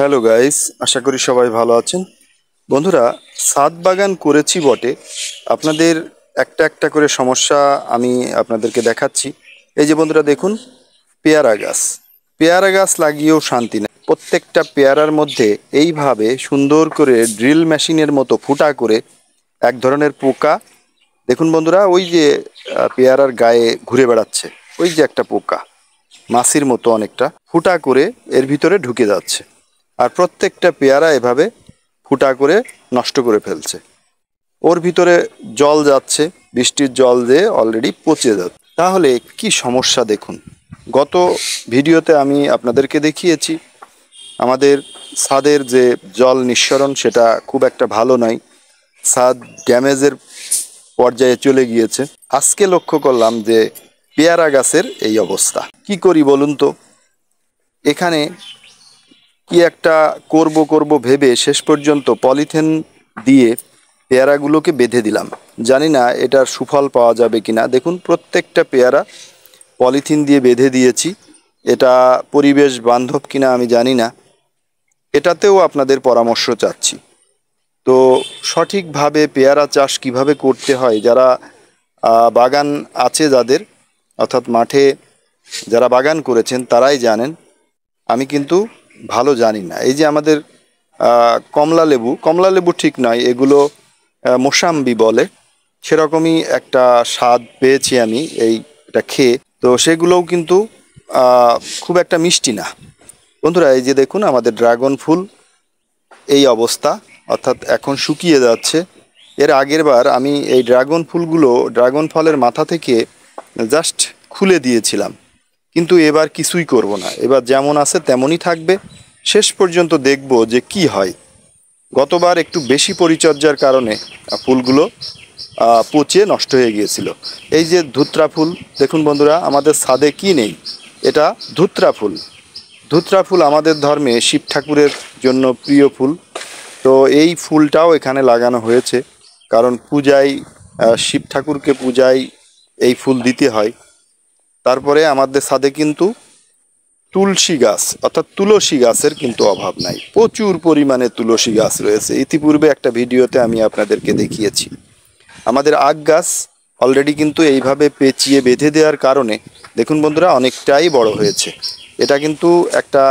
hello guys আশা করি সবাই ভালো আছেন বন্ধুরা সাত বাগান করেছি বটে আপনাদের একটা একটা করে সমস্যা আমি আপনাদেরকে দেখাচ্ছি এই যে বন্ধুরা দেখুন পেয়ারা গাছ পেয়ারা গাছ লাগিয়েও শান্তি না প্রত্যেকটা পেয়ারার মধ্যে এইভাবে সুন্দর করে ড্রিল মেশিনের মতো ফুটা করে এক ধরনের পোকা দেখুন বন্ধুরা ওই যে পেয়ারার গায়ে ঘুরে বেড়াচ্ছে ওই যে একটা পোকা মাছির মতো অনেকটা ফুটা করে এর ভিতরে ঢুকে যাচ্ছে আর প্রত্যেকটা পেয়ারা এভাবে ফুটা করে নষ্ট করে ফেলছে ওর ভিতরে জল যাচ্ছে বৃষ্টির জল দিয়ে অলরেডি পচে যাচ্ছে তাহলে কি সমস্যা দেখুন গত ভিডিওতে আমি আপনাদেরকে দেখিয়েছি আমাদের ছাদের যে জল নিঃসরণ সেটা খুব একটা ভালো নয় ছাদ ড্যামেজের পর্যায়ে চলে গিয়েছে আজকে লক্ষ্য করলাম যে পেয়ারা গাছের এই অবস্থা কি করি বলুন তো এখানে কি একটা করব করব ভেবে শেষ পর্যন্ত পলিথিন দিয়ে পেয়ারাগুলোকে বেঁধে দিলাম জানি না এটার সুফল পাওয়া যাবে কি না দেখুন প্রত্যেকটা পেয়ারা পলিথিন দিয়ে বেঁধে দিয়েছি এটা পরিবেশ বান্ধব কিনা আমি জানি না এটাতেও আপনাদের পরামর্শ চাচ্ছি তো সঠিকভাবে পেয়ারা চাষ কিভাবে করতে হয় যারা বাগান আছে যাদের অর্থাৎ মাঠে যারা বাগান করেছেন তারাই জানেন আমি কিন্তু ভালো জানি না এই যে আমাদের কমলা লেবু কমলা লেবু ঠিক নয় এগুলো মোসাম্বি বলে সেরকমই একটা স্বাদ পেয়েছি আমি এইটা খেয়ে তো সেগুলোও কিন্তু খুব একটা মিষ্টি না বন্ধুরা এই যে দেখুন আমাদের ড্রাগন ফুল এই অবস্থা অর্থাৎ এখন শুকিয়ে যাচ্ছে এর আগের বার আমি এই ড্রাগন ফুলগুলো ড্রাগন ফলের মাথা থেকে জাস্ট খুলে দিয়েছিলাম কিন্তু এবার কিছুই করব না এবার যেমন আছে তেমনই থাকবে শেষ পর্যন্ত দেখব যে কি হয় গতবার একটু বেশি পরিচর্যার কারণে ফুলগুলো পচে নষ্ট হয়ে গিয়েছিল এই যে ধুত্রা ফুল দেখুন বন্ধুরা আমাদের ছাদে কি নেই এটা ধুত্রা ফুল ধুত্রা ফুল আমাদের ধর্মে শিব ঠাকুরের জন্য প্রিয় ফুল তো এই ফুলটাও এখানে লাগানো হয়েছে কারণ পূজায় শিব ঠাকুরকে পূজায় এই ফুল দিতে হয় তারপরে আমাদের সাথে কিন্তু তুলসী গাছ অর্থাৎ তুলসী গাছের কিন্তু অভাব নাই প্রচুর পরিমাণে তুলসী গাছ রয়েছে ইতিপূর্বে একটা ভিডিওতে আমি আপনাদেরকে দেখিয়েছি আমাদের আগ গাছ অলরেডি কিন্তু এইভাবে পেঁচিয়ে বেঁধে দেওয়ার কারণে দেখুন বন্ধুরা অনেকটাই বড় হয়েছে এটা কিন্তু একটা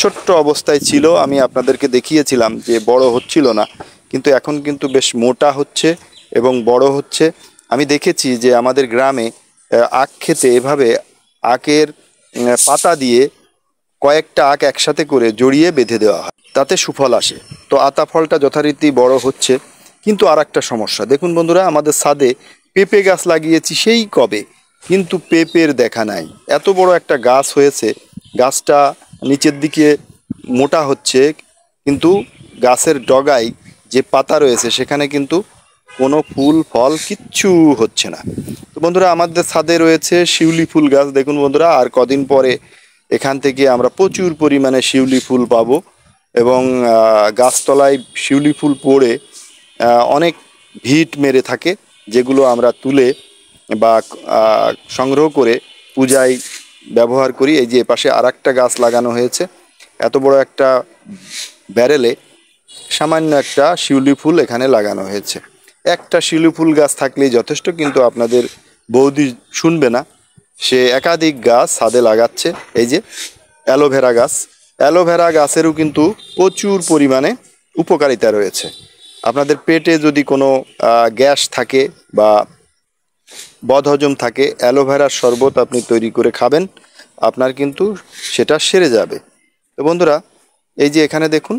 ছোট্ট অবস্থায় ছিল আমি আপনাদেরকে দেখিয়েছিলাম যে বড় হচ্ছিল না কিন্তু এখন কিন্তু বেশ মোটা হচ্ছে এবং বড় হচ্ছে আমি দেখেছি যে আমাদের গ্রামে আখ খেতে এভাবে আখের পাতা দিয়ে কয়েকটা আখ একসাথে করে জড়িয়ে বেঁধে দেওয়া হয় তাতে সুফল আসে তো আতা ফলটা যথারীতি বড় হচ্ছে কিন্তু আর একটা সমস্যা দেখুন বন্ধুরা আমাদের সাদে পেঁপে গাছ লাগিয়েছি সেই কবে কিন্তু পেঁপের দেখা নাই এত বড় একটা গাছ হয়েছে গাছটা নিচের দিকে মোটা হচ্ছে কিন্তু গাছের ডগায় যে পাতা রয়েছে সেখানে কিন্তু কোনো ফুল ফল কিচ্ছু হচ্ছে না বন্ধুরা আমাদের ছাদে রয়েছে শিউলি ফুল গাছ দেখুন বন্ধুরা আর কদিন পরে এখান থেকে আমরা প্রচুর পরিমাণে শিউলি ফুল পাব এবং গাছতলায় শিউলি ফুল পড়ে অনেক ভিট মেরে থাকে যেগুলো আমরা তুলে বা সংগ্রহ করে পূজায় ব্যবহার করি এই যে পাশে আর একটা গাছ লাগানো হয়েছে এত বড় একটা ব্যারেলে সামান্য একটা শিউলি ফুল এখানে লাগানো হয়েছে একটা শিউলি ফুল গাছ থাকলেই যথেষ্ট কিন্তু আপনাদের বৌদি শুনবে না সে একাধিক গাছ ছাদে লাগাচ্ছে এই যে অ্যালোভেরা গাছ অ্যালোভেরা গাছেরও কিন্তু প্রচুর পরিমাণে উপকারিতা রয়েছে আপনাদের পেটে যদি কোনো গ্যাস থাকে বা বদহজম থাকে অ্যালোভেরার শরবত আপনি তৈরি করে খাবেন আপনার কিন্তু সেটা সেরে যাবে তো বন্ধুরা এই যে এখানে দেখুন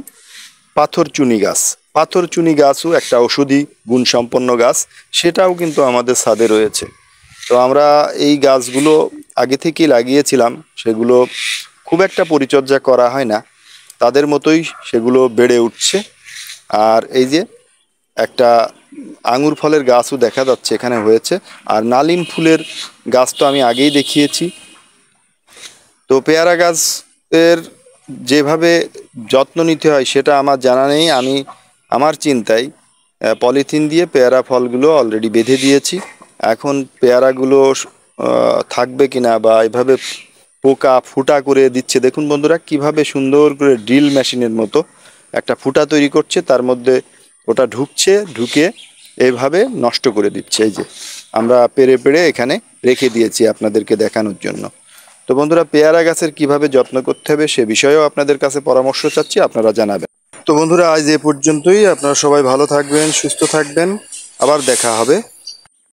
পাথর চুনি গাছ পাথর চুনি গাছও একটা ওষুধি গুণসম্পন্ন গাছ সেটাও কিন্তু আমাদের সাদে রয়েছে তো আমরা এই গাছগুলো আগে থেকেই লাগিয়েছিলাম সেগুলো খুব একটা পরিচর্যা করা হয় না তাদের মতোই সেগুলো বেড়ে উঠছে আর এই যে একটা আঙুর ফলের গাছও দেখা যাচ্ছে এখানে হয়েছে আর নালিন ফুলের গাছ তো আমি আগেই দেখিয়েছি তো পেয়ারা গাছের যেভাবে যত্ন নিতে হয় সেটা আমার জানা নেই আমি আমার চিন্তায় পলিথিন দিয়ে পেয়ারা ফলগুলো অলরেডি বেঁধে দিয়েছি এখন পেয়ারাগুলো থাকবে কিনা বা এভাবে পোকা ফুটা করে দিচ্ছে দেখুন বন্ধুরা কিভাবে সুন্দর করে ড্রিল মেশিনের মতো একটা ফুটা তৈরি করছে তার মধ্যে ওটা ঢুকছে ঢুকে এভাবে নষ্ট করে দিচ্ছে এই যে আমরা পেরে পেরে এখানে রেখে দিয়েছি আপনাদেরকে দেখানোর জন্য তো বন্ধুরা পেয়ারা গাছের কিভাবে যত্ন করতে হবে সে বিষয়েও আপনাদের কাছে পরামর্শ চাচ্ছি আপনারা জানাবেন তো বন্ধুরা আজ এ পর্যন্তই আপনারা সবাই ভালো থাকবেন সুস্থ থাকবেন আবার দেখা হবে